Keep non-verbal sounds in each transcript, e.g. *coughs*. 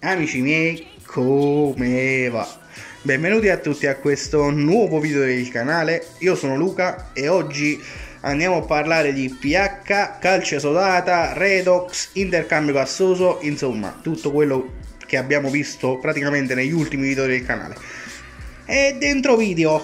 Amici miei, come va? Benvenuti a tutti a questo nuovo video del canale, io sono Luca e oggi andiamo a parlare di pH, calce sodata, redox, intercambio gassoso, insomma tutto quello che abbiamo visto praticamente negli ultimi video del canale. E dentro video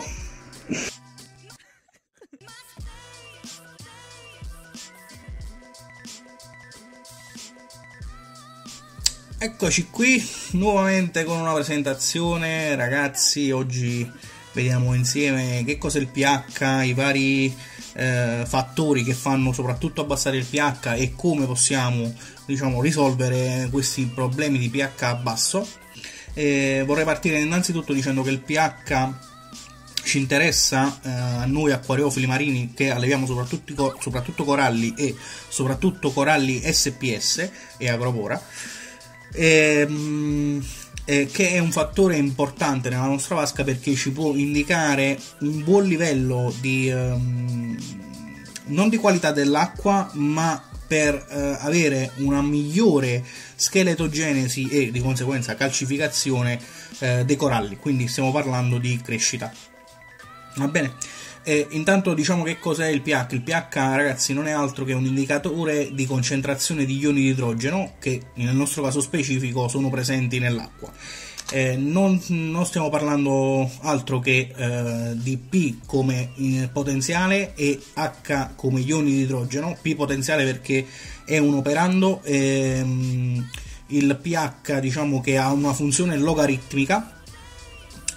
Eccoci qui nuovamente con una presentazione, ragazzi. Oggi vediamo insieme che cos'è il pH, i vari eh, fattori che fanno soprattutto abbassare il pH e come possiamo diciamo, risolvere questi problemi di pH basso. E vorrei partire innanzitutto dicendo che il pH ci interessa eh, a noi acquariofili marini che alleviamo soprattutto, soprattutto coralli e soprattutto coralli SPS e agropora ehm, eh, che è un fattore importante nella nostra vasca perché ci può indicare un buon livello di ehm, non di qualità dell'acqua ma per eh, avere una migliore scheletogenesi e di conseguenza calcificazione eh, dei coralli quindi stiamo parlando di crescita va bene e intanto diciamo che cos'è il pH. Il pH, ragazzi, non è altro che un indicatore di concentrazione di ioni di idrogeno che nel nostro caso specifico sono presenti nell'acqua. Eh, non, non, stiamo parlando altro che eh, di P come eh, potenziale e H come ioni di idrogeno. P potenziale perché è un operando, ehm, il pH diciamo che ha una funzione logaritmica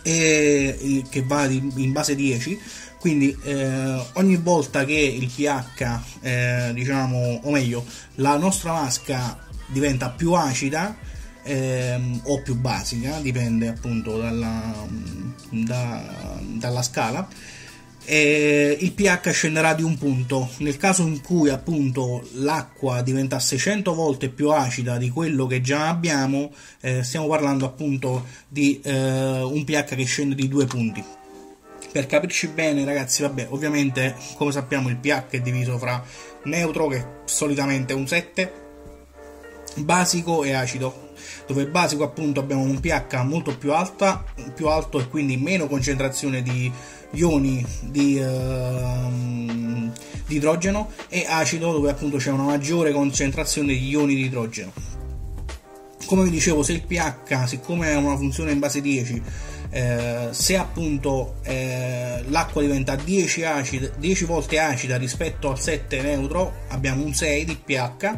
e, eh, che va di, in base 10 quindi eh, ogni volta che il pH eh, diciamo o meglio la nostra vasca diventa più acida ehm, o più basica dipende appunto dalla, da, dalla scala eh, il pH scenderà di un punto nel caso in cui appunto l'acqua diventa 600 volte più acida di quello che già abbiamo eh, stiamo parlando appunto di eh, un pH che scende di due punti per capirci bene, ragazzi, vabbè, ovviamente, come sappiamo, il pH è diviso fra neutro, che è solitamente è un 7, basico e acido dove basico appunto abbiamo un pH molto più, alta, più alto e quindi meno concentrazione di ioni di, uh, di, idrogeno e acido dove appunto c'è una maggiore concentrazione di ioni di idrogeno. Come vi dicevo, se il pH, siccome è una funzione in base 10, eh, se appunto eh, l'acqua diventa 10, acida, 10 volte acida rispetto al 7 neutro abbiamo un 6 di pH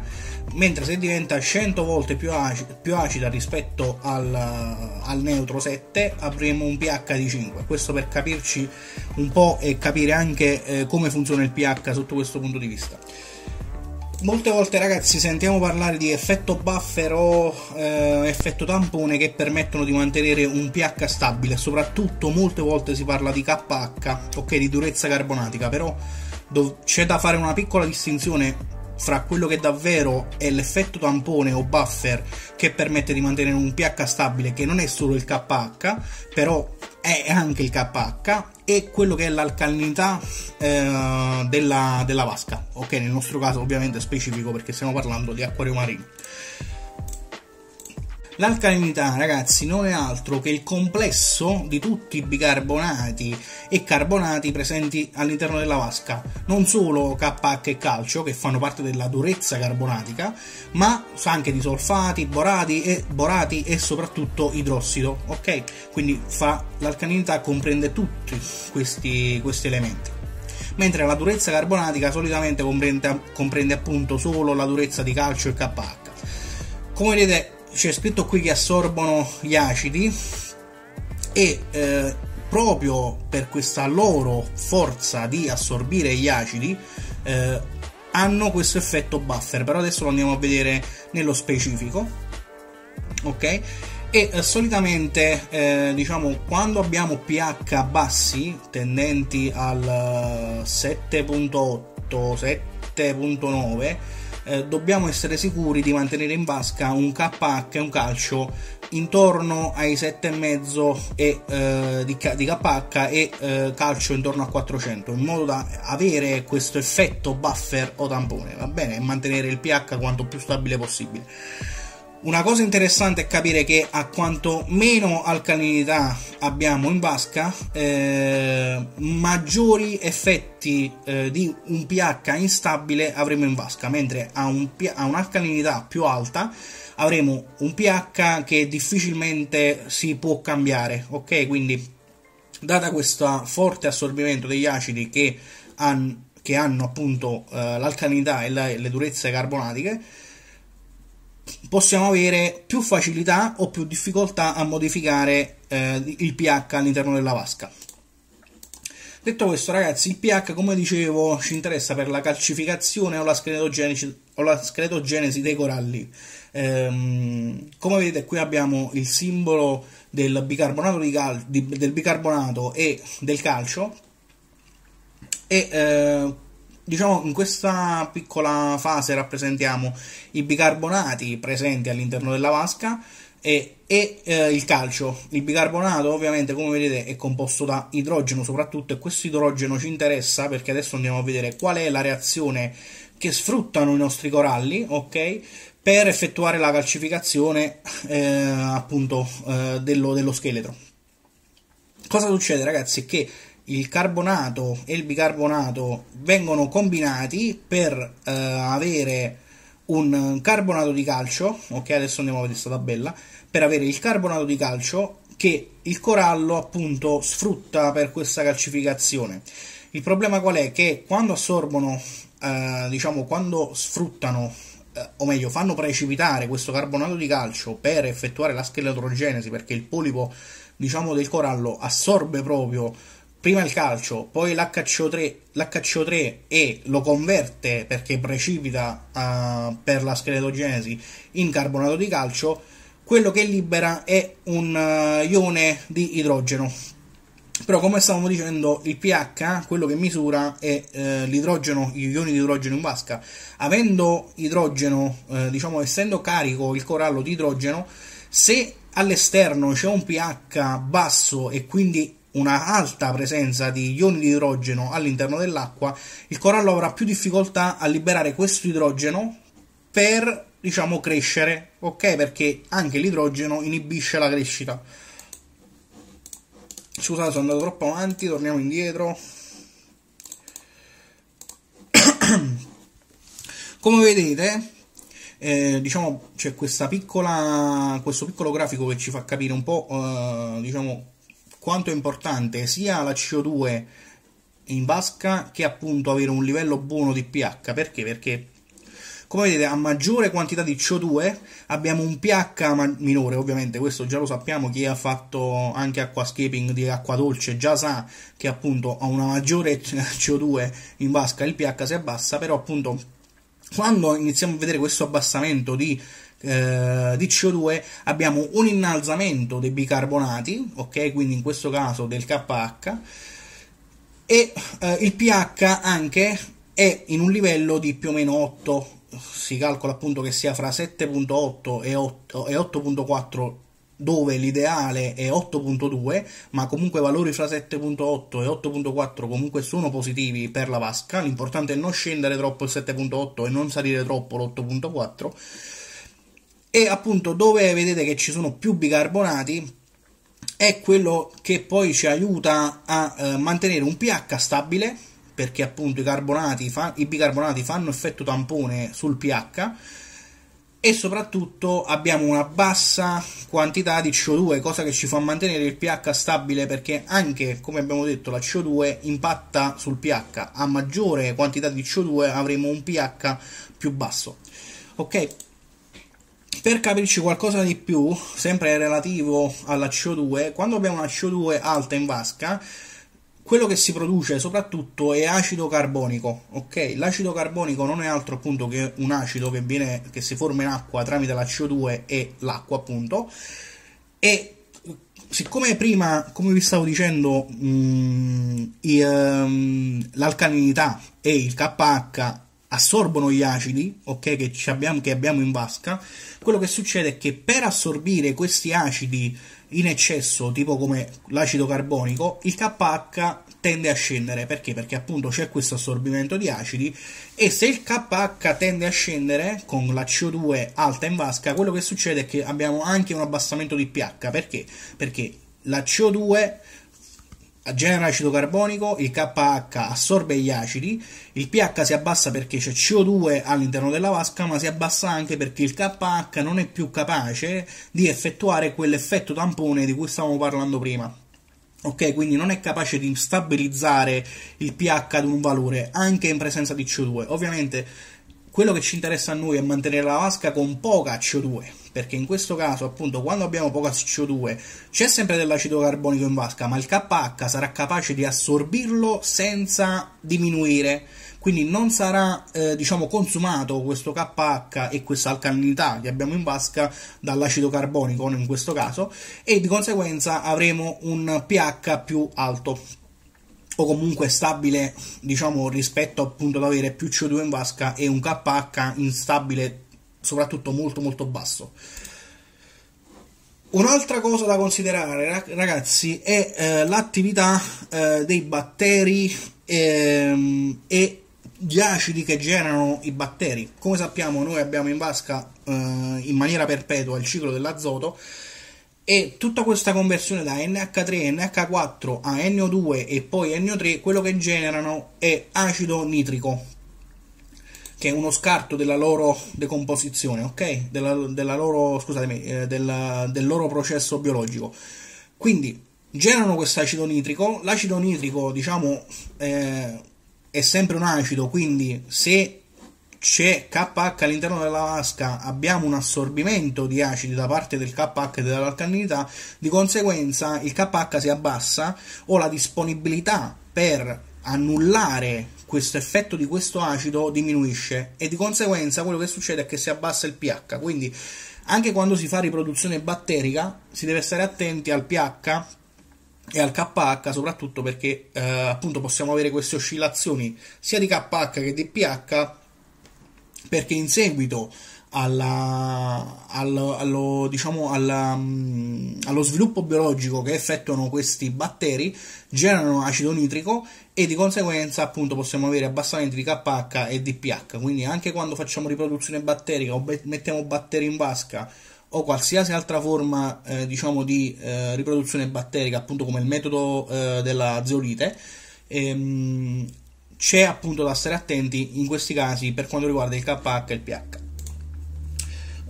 mentre se diventa 100 volte più acida, più acida rispetto al, al, neutro 7 avremo un pH di 5 questo per capirci un po' e capire anche eh, come funziona il pH sotto questo punto di vista Molte volte ragazzi sentiamo parlare di effetto buffer o eh, effetto tampone che permettono di mantenere un pH stabile, soprattutto molte volte si parla di KH, ok di durezza carbonatica, però c'è da fare una piccola distinzione fra quello che davvero è l'effetto tampone o buffer che permette di mantenere un pH stabile che non è solo il KH, però è anche il KH e quello che è l'alcalinità eh, della, della vasca, ok? Nel nostro caso ovviamente specifico perché stiamo parlando di acquario marino. L'alcalinità, ragazzi, non è altro che il complesso di tutti i bicarbonati e carbonati presenti all'interno della vasca, non solo KH e calcio che fanno parte della durezza carbonatica, ma anche di solfati, borati e, borati e soprattutto idrossido, ok? Quindi fa, l'alcalinità comprende tutti questi, questi elementi mentre la durezza carbonatica solitamente comprende, comprende, appunto solo la durezza di calcio e KH. Come vedete c'è scritto qui che assorbono gli acidi e eh, proprio per questa loro forza di assorbire gli acidi eh, hanno questo effetto buffer però adesso lo andiamo a vedere nello specifico ok e eh, solitamente eh, diciamo quando abbiamo pH bassi tendenti al 7.8 eh, 7 eh, dobbiamo essere sicuri di mantenere in vasca un KH e un calcio intorno ai 7,5 e, eh, di, di KH e eh, calcio intorno a 400 in modo da avere questo effetto buffer o tampone va bene e mantenere il pH quanto più stabile possibile una cosa interessante è capire che a quanto meno alcalinità abbiamo in vasca, eh, maggiori effetti eh, di un pH instabile avremo in vasca, mentre a, un, a un'alcalinità più alta avremo un pH che difficilmente si può cambiare, ok? Quindi data questo forte assorbimento degli acidi che, han, che hanno appunto eh, l'alcalinità e la, le durezze carbonatiche, possiamo avere più facilità o più difficoltà a modificare eh, il pH all'interno della vasca. Detto questo, ragazzi, il pH, come dicevo, ci interessa per la calcificazione o la scletogenesi, o la scletogenesi dei coralli. Ehm, come vedete, qui abbiamo il simbolo del bicarbonato, di cal- di, del bicarbonato e del calcio. E eh, Diciamo in questa piccola fase rappresentiamo i bicarbonati presenti all'interno della vasca e, e eh, il calcio. Il bicarbonato ovviamente come vedete è composto da idrogeno soprattutto e questo idrogeno ci interessa perché adesso andiamo a vedere qual è la reazione che sfruttano i nostri coralli, ok? Per effettuare la calcificazione eh, appunto eh, dello, dello scheletro. Cosa succede ragazzi? Che il carbonato e il bicarbonato vengono combinati per eh, avere un carbonato di calcio, ok adesso andiamo a vedere questa tabella, per avere il carbonato di calcio che il corallo appunto sfrutta per questa calcificazione. Il problema qual è? Che quando assorbono, eh, diciamo quando sfruttano eh, o meglio, fanno precipitare questo carbonato di calcio per effettuare la scheletrogenesi, perché il polipo, diciamo, del corallo assorbe proprio prima il calcio, poi l'HCO3, l'HCO3 e lo converte perché precipita uh, per la scheletogenesi in carbonato di calcio, quello che libera è un uh, ione di idrogeno. Però come stavamo dicendo, il pH, quello che misura è uh, l'idrogeno, gli ioni di idrogeno in vasca. Avendo idrogeno, eh, diciamo essendo carico il corallo di idrogeno, se all'esterno c'è un pH basso e quindi una alta presenza di ioni di idrogeno all'interno dell'acqua, il corallo avrà più difficoltà a liberare questo idrogeno per diciamo crescere, ok? Perché anche l'idrogeno inibisce la crescita. Scusate, sono andato troppo avanti, torniamo indietro. *coughs* Come vedete, eh, diciamo c'è questo piccolo grafico che ci fa capire un po' eh, diciamo quanto è importante sia la CO2 in vasca che appunto avere un livello buono di pH. Perché? Perché come vedete a maggiore quantità di CO2 abbiamo un pH minore, ovviamente questo già lo sappiamo, chi ha fatto anche acquascaping di acqua dolce già sa che appunto a una maggiore *laughs* CO2 in vasca il pH si abbassa, però appunto quando iniziamo a vedere questo abbassamento di eh, di CO2 abbiamo un innalzamento dei bicarbonati, ok? Quindi in questo caso del KH e eh, il pH anche è in un livello di più o meno 8 si calcola appunto che sia fra 7.8 e 8.4 dove l'ideale è 8.2, ma comunque valori fra 7.8 e 8.4 comunque sono positivi per la vasca, l'importante è non scendere troppo il 7.8 e non salire troppo l'8.4 e appunto dove vedete che ci sono più bicarbonati è quello che poi ci aiuta a eh, mantenere un pH stabile perché appunto i, fa, i bicarbonati fanno effetto tampone sul pH e soprattutto abbiamo una bassa quantità di CO2, cosa che ci fa mantenere il pH stabile perché anche, come abbiamo detto, la CO2 impatta sul pH. A maggiore quantità di CO2 avremo un pH più basso. Ok? per capirci qualcosa di più, sempre relativo alla CO2, quando abbiamo una CO2 alta in vasca, quello che si produce soprattutto è acido carbonico, ok? L'acido carbonico non è altro appunto che un acido che, viene, che si forma in acqua tramite la CO2 e l'acqua appunto, e siccome prima, come vi stavo dicendo, mh, mm, i, um, mm, l'alcalinità e il KH assorbono gli acidi okay, che, abbiamo, che abbiamo in vasca, quello che succede è che per assorbire questi acidi in eccesso, tipo come l'acido carbonico, il KH tende a scendere perché? Perché appunto c'è questo assorbimento di acidi e se il KH tende a scendere con la CO2 alta in vasca, quello che succede è che abbiamo anche un abbassamento di pH perché? Perché la CO2 genera acido carbonico, il KH assorbe gli acidi, il pH si abbassa perché c'è CO2 all'interno della vasca, ma si abbassa anche perché il KH non è più capace di effettuare quell'effetto tampone di cui stavamo parlando prima. Ok, quindi non è capace di stabilizzare il pH ad un valore anche in presenza di CO2. Ovviamente quello che ci interessa a noi è mantenere la vasca con poca CO2, perché in questo caso, appunto, quando abbiamo poca CO2 c'è sempre dell'acido carbonico in vasca, ma il KH sarà capace di assorbirlo senza diminuire. Quindi non sarà eh, diciamo consumato questo KH e questa alcalinità che abbiamo in vasca dall'acido carbonico in questo caso e di conseguenza avremo un pH più alto o comunque stabile diciamo rispetto appunto ad avere più CO2 in vasca e un KH instabile soprattutto molto molto basso. Un'altra cosa da considerare ragazzi è eh, l'attività eh, dei batteri ehm, e gli acidi che generano i batteri. Come sappiamo noi abbiamo in vasca eh, in maniera perpetua il ciclo dell'azoto e tutta questa conversione da NH3, NH4 a NO2 e poi NO3 quello che generano è acido nitrico che è uno scarto della loro decomposizione, ok? Della, della loro, scusatemi, eh, della, del loro processo biologico. Quindi generano questo acido nitrico, l'acido nitrico diciamo eh, è sempre un acido, quindi se c'è KH all'interno della vasca, abbiamo un assorbimento di acidi da parte del KH e dell'alcalinità, di conseguenza il KH si abbassa o la disponibilità per annullare questo effetto di questo acido diminuisce e di conseguenza quello che succede è che si abbassa il pH. Quindi anche quando si fa riproduzione batterica si deve stare attenti al pH e al KH soprattutto perché eh, appunto possiamo avere queste oscillazioni sia di KH che di pH perché in seguito alla, allo, allo, diciamo alla, mm, allo sviluppo biologico che effettuano questi batteri generano acido nitrico e di conseguenza appunto possiamo avere abbassamenti di KH e di pH quindi anche quando facciamo riproduzione batterica o mettiamo batteri in vasca o qualsiasi altra forma eh, diciamo di eh, riproduzione batterica appunto come il metodo eh, della zeolite ehm, c'è appunto da stare attenti in questi casi per quanto riguarda il KH e il pH.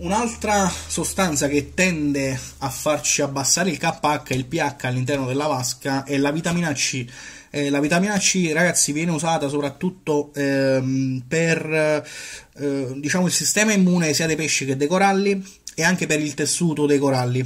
Un'altra sostanza che tende a farci abbassare il KH e il pH all'interno della vasca è la vitamina C. Eh, la vitamina C, ragazzi, viene usata soprattutto ehm, per eh, diciamo il sistema immune sia dei pesci che dei coralli e anche per il tessuto dei coralli.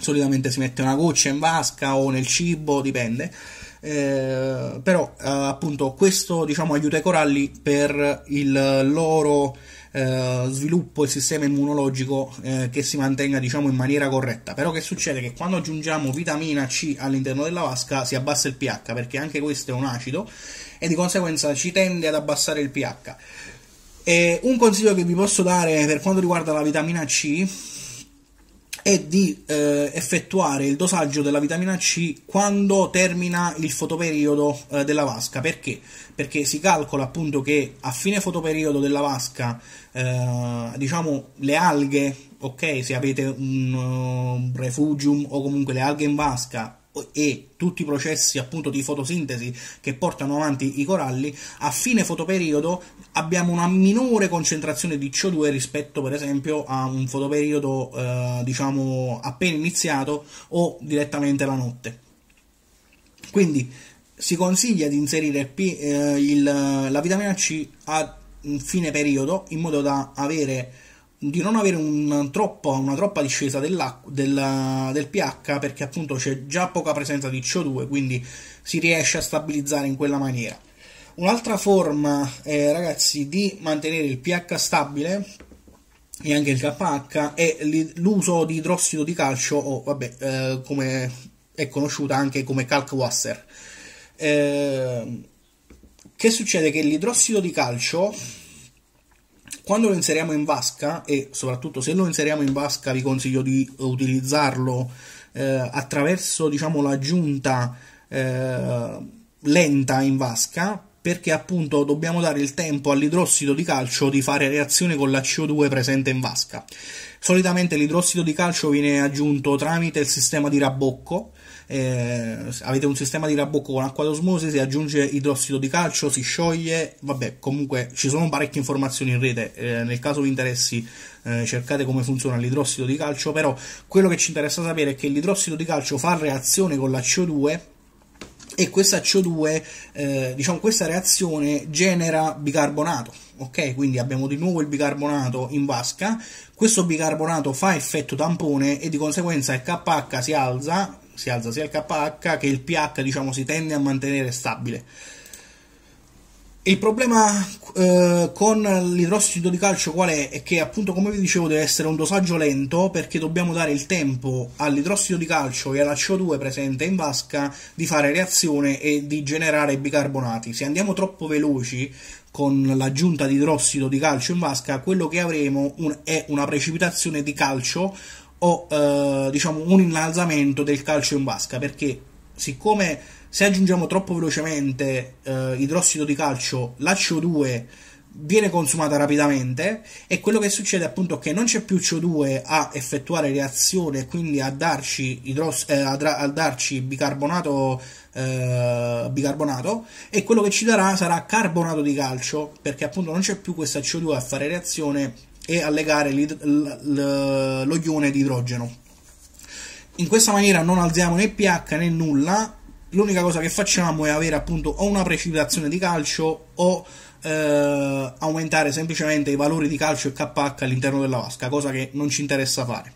Solitamente si mette una goccia in vasca o nel cibo, dipende eh, però eh, appunto questo diciamo, aiuta i coralli per il loro eh, sviluppo, il sistema immunologico eh, che si mantenga diciamo, in maniera corretta. Però che succede? Che quando aggiungiamo vitamina C all'interno della vasca si abbassa il pH, perché anche questo è un acido e di conseguenza ci tende ad abbassare il pH. E un consiglio che vi posso dare per quanto riguarda la vitamina C è di eh, effettuare il dosaggio della vitamina C quando termina il fotoperiodo eh, della vasca. Perché? Perché si calcola appunto che a fine fotoperiodo della vasca, eh, diciamo, le alghe, ok, se avete un, eh, un refugium o comunque le alghe in vasca e tutti i processi appunto di fotosintesi che portano avanti i coralli, a fine fotoperiodo abbiamo una minore concentrazione di CO2 rispetto per esempio a un fotoperiodo eh, diciamo appena iniziato o direttamente la notte. Quindi si consiglia di inserire P, eh, il, la vitamina C a fine periodo in modo da avere di non avere un troppo, una troppa discesa del, del, pH perché appunto c'è già poca presenza di CO2 quindi si riesce a stabilizzare in quella maniera Un'altra forma, eh, ragazzi, di mantenere il pH stabile e anche il KH è l'uso di idrossido di calcio o vabbè, eh, come è conosciuta anche come calcwasser. Eh, che succede? Che l'idrossido di calcio quando lo inseriamo in vasca e soprattutto se lo inseriamo in vasca vi consiglio di utilizzarlo eh, attraverso diciamo l'aggiunta eh, lenta in vasca perché appunto dobbiamo dare il tempo all'idrossido di calcio di fare reazione con la CO2 presente in vasca. Solitamente l'idrossido di calcio viene aggiunto tramite il sistema di rabocco. Eh, avete un sistema di rabocco con acqua d'osmosi, si aggiunge idrossido di calcio, si scioglie, vabbè, comunque ci sono parecchie informazioni in rete, eh, nel caso vi interessi eh, cercate come funziona l'idrossido di calcio, però quello che ci interessa sapere è che l'idrossido di calcio fa reazione con la CO2 e questa CO2, eh, diciamo questa reazione genera bicarbonato, ok? Quindi abbiamo di nuovo il bicarbonato in vasca, questo bicarbonato fa effetto tampone e di conseguenza il KH si alza, si alza sia il KH che il pH, diciamo, si tende a mantenere stabile. Il problema eh, con l'idrossido di calcio qual è? È che appunto come vi dicevo deve essere un dosaggio lento perché dobbiamo dare il tempo all'idrossido di calcio e alla CO2 presente in vasca di fare reazione e di generare bicarbonati. Se andiamo troppo veloci con l'aggiunta di idrossido di calcio in vasca, quello che avremo un, è una precipitazione di calcio o eh, diciamo un innalzamento del calcio in vasca perché siccome se aggiungiamo troppo velocemente eh, idrossido di calcio, la CO2 viene consumata rapidamente e quello che succede appunto è che non c'è più CO2 a effettuare reazione e quindi a darci, idros- eh, a, dra- a darci bicarbonato, eh, bicarbonato e quello che ci darà sarà carbonato di calcio perché appunto non c'è più questa CO2 a fare reazione e a legare l- l- lo ione di idrogeno. In questa maniera non alziamo né pH né nulla l'unica cosa che facciamo è avere appunto o una precipitazione di calcio o eh, aumentare semplicemente i valori di calcio e KH all'interno della vasca, cosa che non ci interessa fare.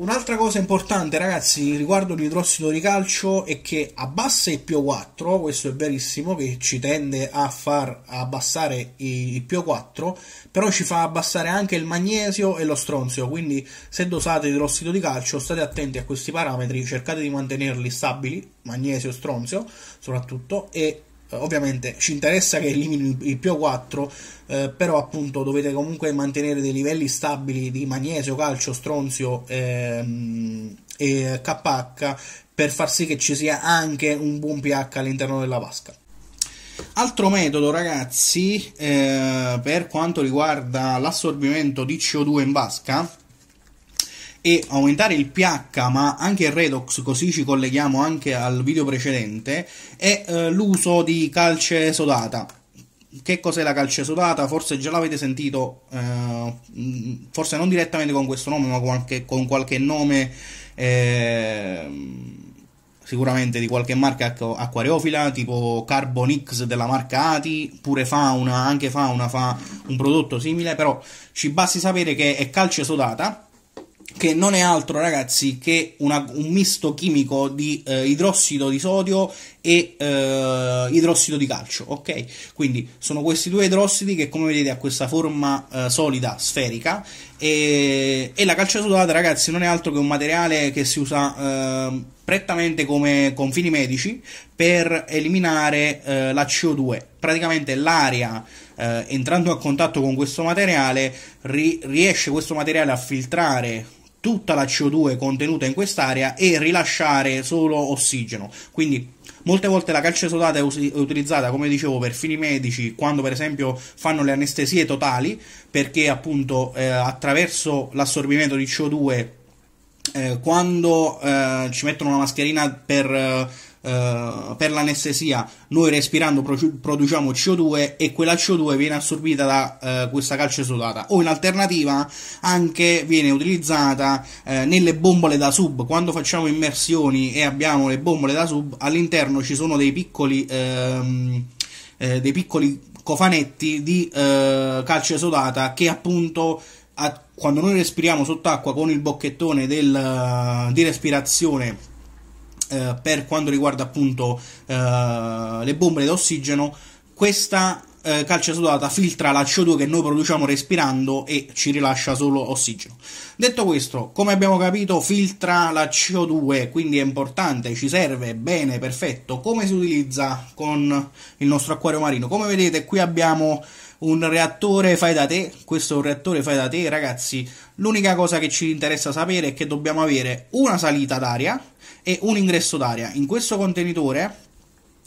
Un'altra cosa importante, ragazzi, riguardo l'idrossido di calcio è che abbassa il PO4, questo è verissimo, che ci tende a far abbassare il PO4, però ci fa abbassare anche il magnesio e lo stronzio, quindi se dosate idrossido di calcio state attenti a questi parametri, cercate di mantenerli stabili, magnesio e stronzio soprattutto, e eh, ovviamente ci interessa che elimini il po 4 eh, però appunto dovete comunque mantenere dei livelli stabili di magnesio, calcio, stronzio ehm, e KH per far sì che ci sia anche un buon pH all'interno della vasca Altro metodo, ragazzi, eh, per quanto riguarda l'assorbimento di CO2 in vasca, e aumentare il pH ma anche il redox così ci colleghiamo anche al video precedente è eh, l'uso di calce sodata che cos'è la calce sodata? Forse già l'avete sentito, eh, forse non direttamente con questo nome, ma con qualche, con qualche nome eh, sicuramente di qualche marca acquariofila, tipo Carbonix della marca Ati, pure Fauna, anche Fauna fa un prodotto simile, però ci basti sapere che è calce sodata che non è altro ragazzi che una, un misto chimico di eh, idrossido di sodio e eh, idrossido di calcio, ok? Quindi sono questi due idrossidi che come vedete ha questa forma eh, solida sferica e, e la calciasodata ragazzi non è altro che un materiale che si usa ehm, prettamente come confini medici per eliminare eh, la CO2, praticamente l'aria eh, entrando a contatto con questo materiale ri- riesce questo materiale a filtrare tutta la CO2 contenuta in quest'area e rilasciare solo ossigeno. Quindi molte volte la calce sodata è, us- è utilizzata, come dicevo, per fini medici, quando per esempio fanno le anestesie totali, perché appunto eh, attraverso l'assorbimento di CO2 eh, quando eh, ci mettono una mascherina per eh, eh, per l'anestesia noi respirando produciamo CO2 e quella CO2 viene assorbita da eh, questa calce sodata o in alternativa anche viene utilizzata eh, nelle bombole da sub quando facciamo immersioni e abbiamo le bombole da sub all'interno ci sono dei piccoli ehm, eh, dei piccoli cofanetti di eh, calce sodata che appunto a, quando noi respiriamo sott'acqua con il bocchettone del, di respirazione eh, per quanto riguarda appunto eh, le bombe d'ossigeno, questa eh, calce sudata filtra la CO2 che noi produciamo respirando e ci rilascia solo ossigeno. Detto questo, come abbiamo capito, filtra la CO2, quindi è importante, ci serve, bene, perfetto. Come si utilizza con il nostro acquario marino? Come vedete, qui abbiamo un reattore fai da te, questo è un reattore fai da te, ragazzi. L'unica cosa che ci interessa sapere è che dobbiamo avere una salita d'aria e un ingresso d'aria. In questo contenitore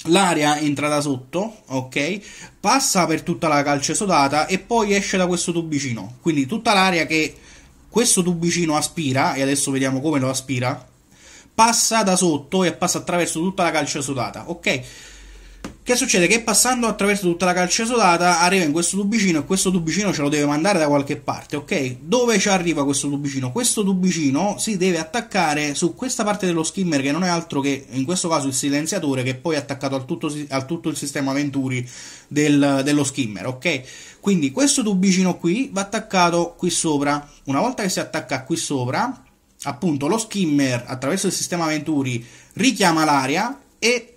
l'aria entra da sotto, ok? Passa per tutta la calce sodata e poi esce da questo tubicino. Quindi tutta l'aria che questo tubicino aspira, e adesso vediamo come lo aspira, passa da sotto e passa attraverso tutta la calce sodata, ok? Che succede? Che passando attraverso tutta la calcesolata arriva in questo tubicino e questo tubicino ce lo deve mandare da qualche parte, ok? Dove ci arriva questo tubicino? Questo tubicino si deve attaccare su questa parte dello skimmer che non è altro che in questo caso il silenziatore che poi è attaccato al tutto, al tutto il sistema Venturi del, dello skimmer, ok? Quindi questo tubicino qui va attaccato qui sopra. Una volta che si attacca qui sopra, appunto lo skimmer attraverso il sistema Venturi richiama l'aria e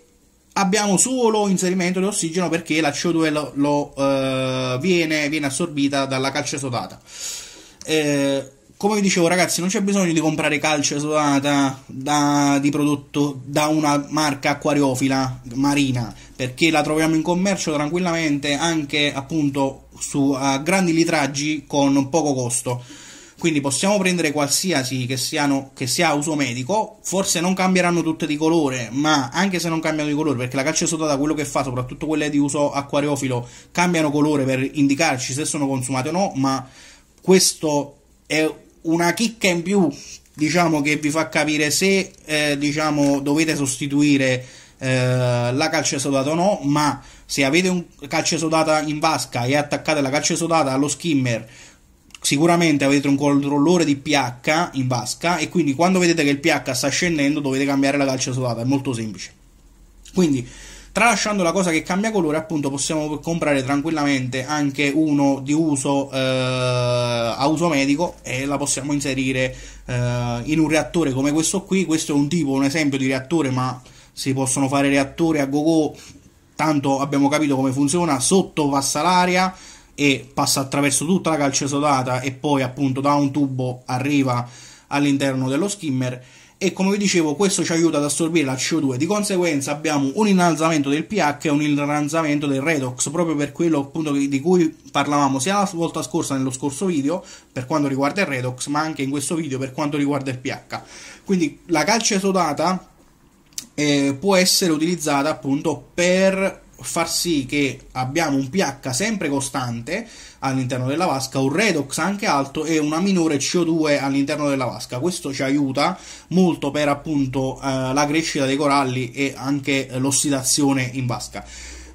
abbiamo solo inserimento di ossigeno perché la CO2 lo, lo, eh, viene, viene, assorbita dalla calce sodata. Eh, come vi dicevo ragazzi non c'è bisogno di comprare calce sodata da, di prodotto da una marca acquariofila marina perché la troviamo in commercio tranquillamente anche appunto su a grandi litraggi con poco costo quindi possiamo prendere qualsiasi che, siano, che sia uso medico, forse non cambieranno tutte di colore, ma anche se non cambiano di colore, perché la calce sodata quello che fa, soprattutto quelle di uso acquariofilo, cambiano colore per indicarci se sono consumate o no, ma questo è una chicca in più, diciamo che vi fa capire se eh, diciamo, dovete sostituire eh, la calce sodata o no, ma se avete un calce sodata in vasca e attaccate la calce sodata allo skimmer sicuramente avete un controllore di pH in vasca e quindi quando vedete che il pH sta scendendo dovete cambiare la calcia sodata, è molto semplice. Quindi Tralasciando la cosa che cambia colore, appunto, possiamo comprare tranquillamente anche uno di uso eh, a uso medico e la possiamo inserire eh, in un reattore come questo qui. Questo è un tipo, un esempio di reattore, ma si possono fare reattori a go-go. Tanto abbiamo capito come funziona, sotto passa l'aria, e passa attraverso tutta la calce sodata e poi appunto da un tubo arriva all'interno dello skimmer e come vi dicevo questo ci aiuta ad assorbire la CO2 di conseguenza abbiamo un innalzamento del pH e un innalzamento del redox proprio per quello appunto di cui parlavamo sia la volta scorsa nello scorso video per quanto riguarda il redox ma anche in questo video per quanto riguarda il pH quindi la calce sodata eh, può essere utilizzata appunto per far sì che abbiamo un pH sempre costante all'interno della vasca, un redox anche alto e una minore CO2 all'interno della vasca. Questo ci aiuta molto per appunto eh, la crescita dei coralli e anche l'ossidazione in vasca.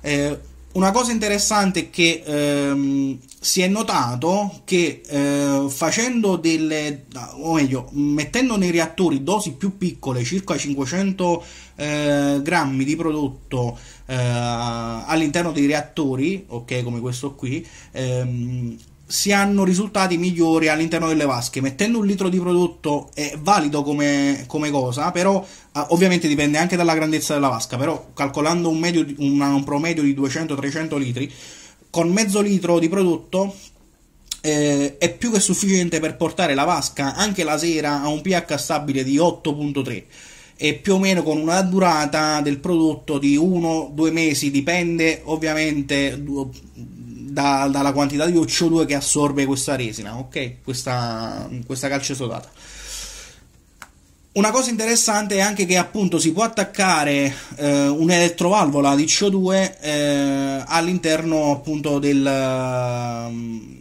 Eh, una cosa interessante è che ehm, si è notato che eh, facendo delle, o meglio, mettendo nei reattori dosi più piccole, circa 500 eh, grammi di prodotto eh, all'interno dei reattori, ok, come questo qui, ehm, si hanno risultati migliori all'interno delle vasche. Mettendo un litro di prodotto è valido come, come cosa, però ah, ovviamente dipende anche dalla grandezza della vasca, però calcolando un, medio, un, un promedio di 200-300 litri, con mezzo litro di prodotto eh, è più che sufficiente per portare la vasca anche la sera a un pH stabile di 8.3 e più o meno con una durata del prodotto di 1-2 mesi, dipende ovviamente da, dalla quantità di CO2 che assorbe questa resina, ok? Questa, questa sodata. Una cosa interessante è anche che appunto si può attaccare eh, un'elettrovalvola di CO2 eh, all'interno appunto del,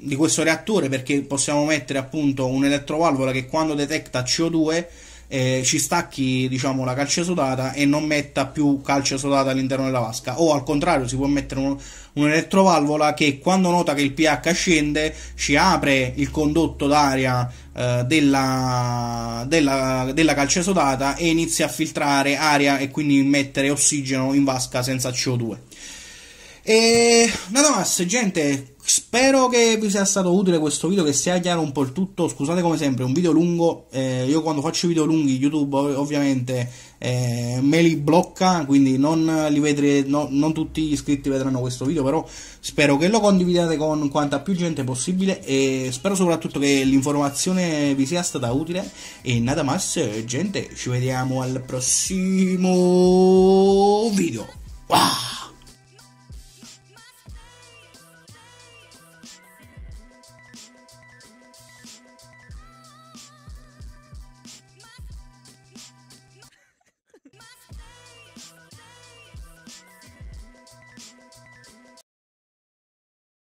di questo reattore perché possiamo mettere appunto un'elettrovalvola che quando detecta CO2 eh, ci stacchi diciamo la calce sodata e non metta più calce sodata all'interno della vasca o al contrario si può mettere un, un'elettrovalvola che quando nota che il pH scende ci apre il condotto d'aria eh, della, della, della calce sodata e inizia a filtrare aria e quindi mettere ossigeno in vasca senza CO2 e nada más gente Spero che vi sia stato utile questo video, che sia chiaro un po' il tutto. Scusate come sempre, un video lungo. Eh, io quando faccio video lunghi, YouTube ovviamente eh, me li blocca, quindi non, li vedrete, no, non tutti gli iscritti vedranno questo video, però spero che lo condividiate con quanta più gente possibile e spero soprattutto che l'informazione vi sia stata utile. E nada más, gente, ci vediamo al prossimo video. Wow!